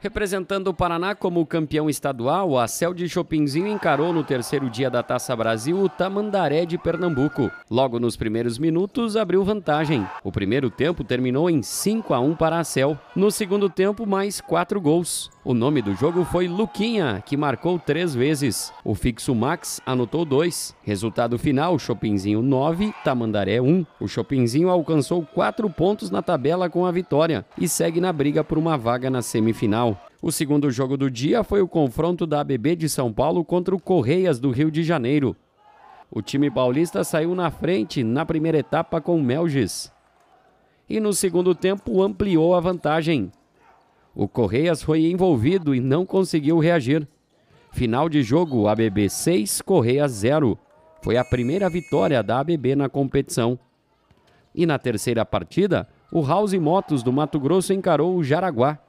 Representando o Paraná como campeão estadual, a Cel de Chopinzinho encarou no terceiro dia da Taça Brasil o Tamandaré de Pernambuco. Logo nos primeiros minutos, abriu vantagem. O primeiro tempo terminou em 5 a 1 para a Cel. No segundo tempo, mais quatro gols. O nome do jogo foi Luquinha, que marcou três vezes. O fixo Max anotou dois. Resultado final: Chopinzinho 9, Tamandaré 1. O Chopinzinho alcançou quatro pontos na tabela com a vitória e segue na briga por uma vaga na semifinal. O segundo jogo do dia foi o confronto da ABB de São Paulo contra o Correias do Rio de Janeiro. O time paulista saiu na frente na primeira etapa com o Melges. E no segundo tempo ampliou a vantagem. O Correias foi envolvido e não conseguiu reagir. Final de jogo, ABB 6, Correias 0. Foi a primeira vitória da ABB na competição. E na terceira partida, o House Motos do Mato Grosso encarou o Jaraguá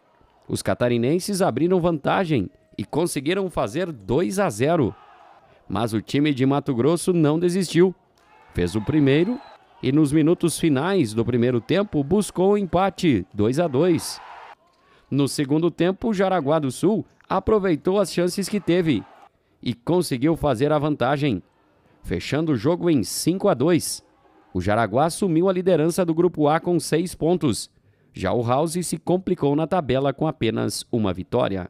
os catarinenses abriram vantagem e conseguiram fazer 2 a 0. Mas o time de Mato Grosso não desistiu. Fez o primeiro e nos minutos finais do primeiro tempo buscou o empate 2 a 2. No segundo tempo, o Jaraguá do Sul aproveitou as chances que teve e conseguiu fazer a vantagem, fechando o jogo em 5 a 2. O Jaraguá assumiu a liderança do grupo A com 6 pontos já o House se complicou na tabela com apenas uma vitória.